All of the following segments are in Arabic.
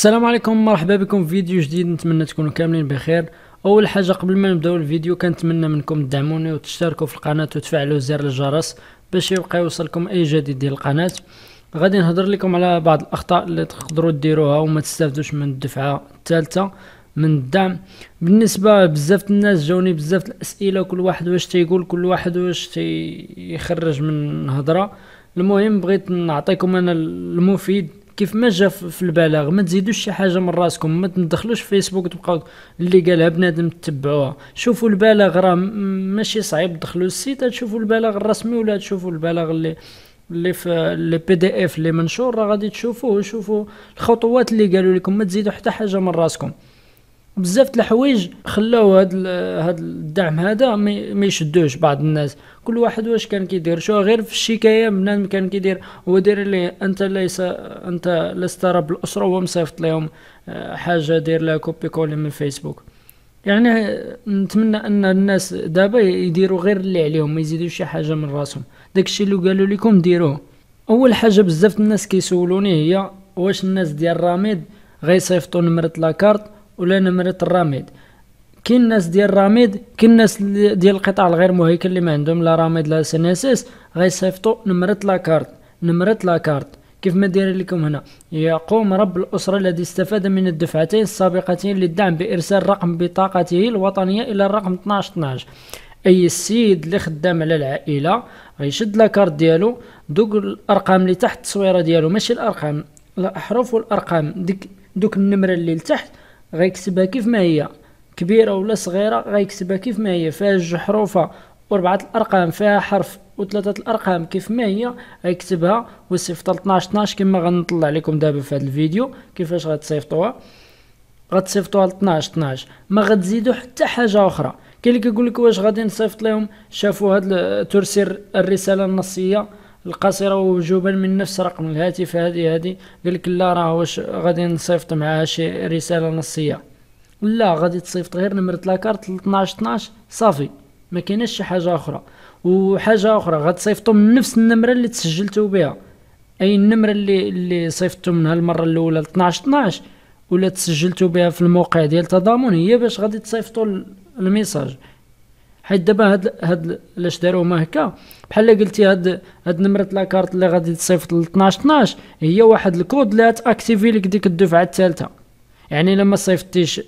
السلام عليكم مرحبا بكم في فيديو جديد نتمنى تكونوا كاملين بخير اول حاجه قبل ما نبداو الفيديو كنتمنى منكم تدعموني وتشتركوا في القناه وتفعلوا زر الجرس باش يبقى يوصلكم اي جديد ديال القناه غادي نهضر لكم على بعض الاخطاء اللي تقدروا ديروها وما تستافدوش من الدفعه الثالثه من الدعم بالنسبه بزاف الناس جاوني بزاف الاسئله كل واحد واش تيقول كل واحد واش تيخرج من الهضره المهم بغيت نعطيكم انا المفيد كيف ما جا في البلاغ ما تزيدوش شي حاجه من راسكم ما تدخلوش فيسبوك تبقاو اللي قالها بنادم تتبعوها شوفوا البلاغ راه ماشي صعيب تدخلوا السيت تشوفوا البلاغ الرسمي ولا تشوفوا البلاغ اللي اللي في لي بي دي اف اللي منشور راه غادي تشوفوه شوفوا الخطوات اللي قالوا لكم ما تزيدوا حتى حاجه من راسكم بزاف د الحوايج خلاو هاد هاد الدعم هذا ما يشدوش بعض الناس كل واحد واش كان كيدير شو غير في الشكايه بنادم كان كيدير هو داير لي انت ليس انت لست رب الاسره وهو مصيفط لهم آه، حاجه داير لها كوبي كولي من فيسبوك يعني آه، نتمنى ان الناس دابا يديروا غير اللي عليهم ما يزيدوش شي حاجه من راسهم داكشي اللي قالوا لكم ديروه اول حاجه بزاف الناس كيسولوني هي واش الناس ديال راميد غيصيفطوا نمره لاكارت ولا نمرة الرميد كاين الناس ديال الرميد كاين الناس ديال القطاع الغير مهيكل اللي ما عندهم لا رميد لا سي ان اس اس غيصيفطوا نمرة لاكارت نمرة لاكارت كيف ما داير لكم هنا يقوم رب الأسرة الذي استفاد من الدفعتين السابقتين للدعم بإرسال رقم بطاقته الوطنية إلى الرقم 1212 اي السيد اللي خدام على العائله غيشد لاكارت ديالو دوك الارقام اللي تحت التصويره ديالو ماشي الارقام الاحرف والارقام ديك دوك النمره اللي لتحت غيكتبها كيف ما هي كبيره ولا صغيره غيكتبها كيف ما هي فيها جوج حروفه واربعه الارقام فيها حرف وثلاثه الارقام كيف ما هي غيكتبها ويصيفطها 12 12 كما غنطلع لكم دابا في هذا الفيديو كيفاش غتصيفطوها غتصيفطوها لطناش 12 12 ما غتزيدو حتى حاجه اخرى كاين اللي كيقول لك واش غادي نصيفط لهم شافوا هاد ترسل الرساله النصيه القصيره وجوبا من نفس رقم الهاتف هذه هذه قال لك لا راه واش غادي نصيفط معها شي رساله نصيه لا غادي تصيفط غير نمره لاكارت 12 12 صافي ما كاينش شي حاجه اخرى وحاجه اخرى غتصيفطوا من نفس النمره اللي تسجلتو بها اي النمره اللي اللي صيفطتوا منها المره الاولى 12 12 ولا تسجلتو بها في الموقع ديال التضامن هي باش غادي تصيفطوا الميساج حيت دابا هاد هاد الاش داروا هما هكا بحال قلتي هاد هاد نمره لاكارت اللي غادي تصيفط ل 12 12 هي واحد الكود اللي تاكتيفي لك ديك الدفعه الثالثه يعني لما صيفطتيش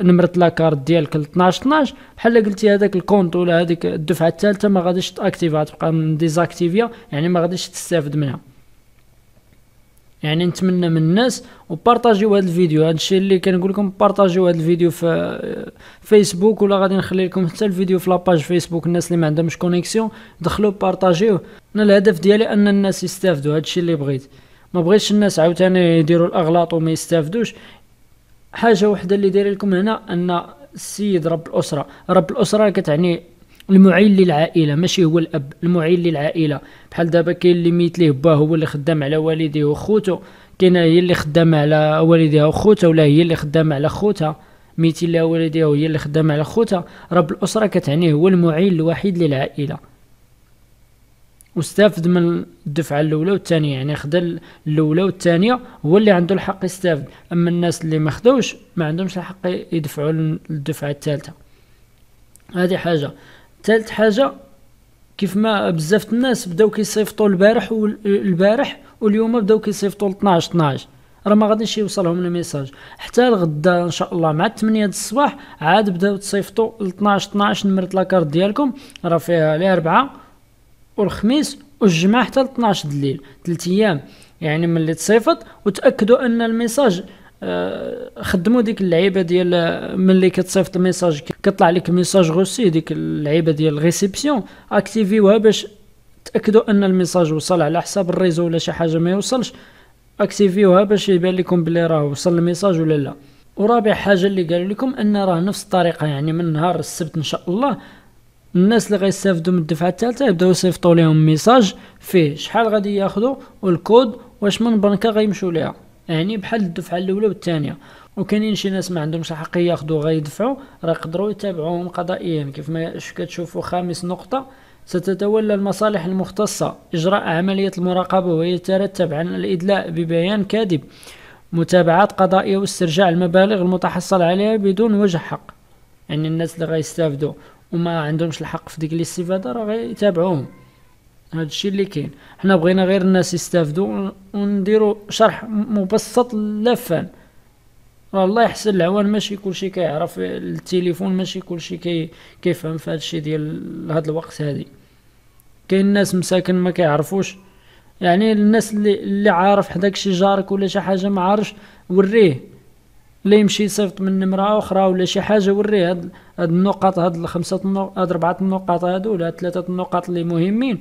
نمره لاكارت ديالك ل 12 12 بحال قلتي هذاك الكونت ولا هذيك الدفعه الثالثه ما غاديش تاكتيفها تبقى ديزاكتيفيا يعني ما غاديش تستافد منها يعني نتمنى من الناس وبارطاجيو هذا الفيديو هذا الشيء اللي كنقول لكم بارطاجيو هذا الفيديو في فيسبوك ولا غادي نخلي لكم حتى الفيديو في لاباج فيسبوك الناس اللي ما عندهمش كونيكسيون دخلوا بارطاجيو انا الهدف ديالي ان الناس يستافدوا هذا الشيء اللي بغيت ما بغيتش الناس عاوتاني يديروا الاغلاط وما يستافدوش حاجه وحده اللي داير لكم هنا ان السيد رب الاسره رب الاسره كتعني المعيل للعائله ماشي هو الاب المعيل للعائله بحال دابا كاين اللي ميت ليه باه هو اللي خدام على والديه وخوته كاين هي اللي خدامه على والديها وخوتها ولا هي اللي خدامه على خوتها ميتين لها والديها وهي اللي خدامه على خوتها رب الاسره كتعني هو المعيل الوحيد للعائله واستافد من الدفعه الاولى والثانيه يعني خدا الاولى والثانيه هو اللي عنده الحق يستافد اما الناس اللي ما خدوش ما عندهمش الحق يدفعوا للدفعه الثالثه هذه حاجه ثالث حاجه كيف ما بزاف الناس بداو كيصيفطوا البارح والبارح واليوم بداو كيصيفطوا 12 12 راه ما غاديش يوصلهم الميساج حتى الغدا ان شاء الله مع 8 د الصباح عاد بداو تصيفطوا ل 12 12 نمره لاكارت ديالكم راه فيها الاربعاء والخميس والجمعه حتى ل 12 د الليل 3 ايام يعني ملي تصيفط وتاكدوا ان الميساج آه، خدموا ديك اللعيبه ديال ملي كتصيفط ميساج كيطلع لك ميساج روسي ديك اللعيبه ديال الريسبسيون اكتيفيوها باش تاكدوا ان الميساج وصل على حساب الريزو ولا شي حاجه ما يوصلش اكتيفيوها باش يبان لكم بلي راه وصل الميساج ولا لا ورابع حاجه اللي قالوا لكم ان راه نفس الطريقه يعني من نهار السبت ان شاء الله الناس اللي غيستافدوا من الدفعه الثالثه يبداو يصيفطوا لهم ميساج فيه شحال غادي ياخذوا والكود واش من بنكه غيمشوا ليها يعني بحال الدفعه الاولى والثانيه وكاينين شي ناس ما عندهمش حق ياخذوا غيدفعوا راه يقدروا يتابعوهم قضائيا كيف ما كتشوفوا خامس نقطه ستتولى المصالح المختصة إجراء عملية المراقبة ويترتب عن الإدلاء ببيان كاذب متابعات قضائية واسترجاع المبالغ المتحصل عليها بدون وجه حق يعني الناس اللي غيستافدوا وما عندهمش الحق في ديك الاستفادة راه غيتابعوهم هذا الشيء اللي كاين حنا بغينا غير الناس يستافدوا ونديروا شرح مبسط للفان راه الله يحسن العوان ماشي كلشي كيعرف التليفون ماشي كلشي كي كيفهم في هذا الشيء ديال هذا الوقت هذه كاين ناس مساكن ما كيعرفوش يعني الناس اللي اللي عارف حداك شي جارك ولا شي حاجه ما عارفش وريه لا يمشي يصيفط من نمره اخرى ولا شي حاجه وريه هاد, هاد النقط هاد الخمسه هاد اربعه النقط هادو ولا ثلاثه النقط اللي مهمين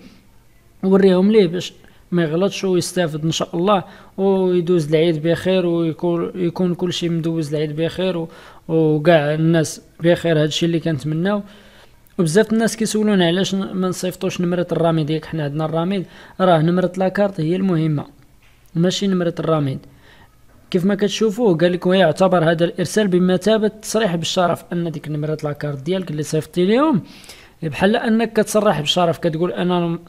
وريهم ليه باش ما يغلطش ويستافد ان شاء الله ويدوز العيد بخير ويكون يكون كل شيء مدوز العيد بخير وكاع الناس بخير هادشي اللي كنتمناو وبزاف الناس كيسولونا علاش ما نصيفطوش نمره الراميد ياك حنا عندنا الراميد راه نمره لاكارت هي المهمه ماشي نمره الراميد كيف ما كتشوفوه قال لكم يعتبر هذا الارسال بمثابه تصريح بالشرف ان ديك نمره لاكارت ديالك اللي صيفطتي ليهم بحال انك كتصرح بالشرف كتقول انا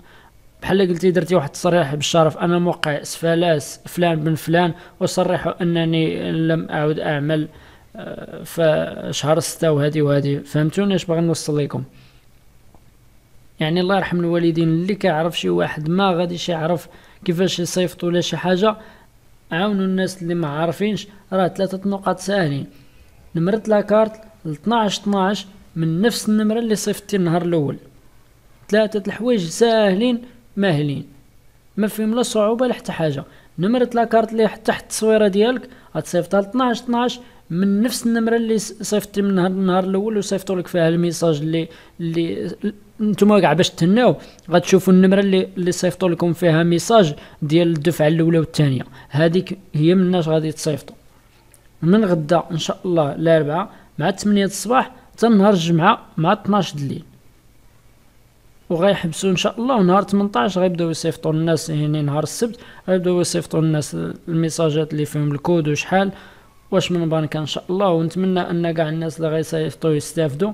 بحال قلتي درتي واحد التصريح بالشرف انا موقع سفلاس فلان بن فلان وصرح انني لم اعد اعمل آه، فشهر ستة وهذه وهذه فهمتوني اش باغي نوصل لكم يعني الله يرحم الوالدين اللي كيعرف شي واحد ما غاديش يعرف كيفاش يصيفط ولا شي حاجه عاونوا الناس اللي ما عارفينش راه ثلاثه نقاط ساهلين نمره لاكارت ل 12 12 من نفس النمره اللي صيفطتي النهار الاول ثلاثه الحوايج ساهلين ماهلين ما فيهم لا صعوبه لا حتى حاجه نمره لاكارت اللي تحت التصويره ديالك غتصيفطها ل 12 12 من نفس النمره اللي صيفطتي من النهار النهار الاول وصيفطوا لك فيها الميساج اللي اللي نتوما كاع باش تهناو غتشوفوا النمره اللي اللي صيفطوا لكم فيها ميساج ديال الدفعه الاولى والثانيه هذيك هي مناش غادي تصيفطوا من غدا ان شاء الله الاربعاء مع 8 الصباح حتى نهار الجمعه مع 12 الليل وغيحبسوا ان شاء الله ونهار 18 غيبداو يصيفطوا الناس يعني نهار السبت غيبداو يصيفطوا الناس الميساجات اللي فيهم الكود وشحال واش من بانك ان شاء الله ونتمنى ان كاع الناس اللي غيصيفطوا يستافدوا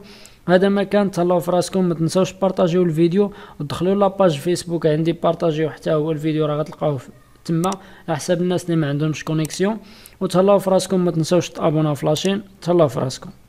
هذا ما كان تهلاو في راسكم ما تنساوش بارطاجيو الفيديو ودخلوا لاباج فيسبوك عندي بارطاجيو حتى هو الفيديو راه غتلقاوه تما على حساب الناس اللي ما عندهمش كونيكسيون وتهلاو في راسكم ما تنساوش تابوناو في لاشين تهلاو في راسكم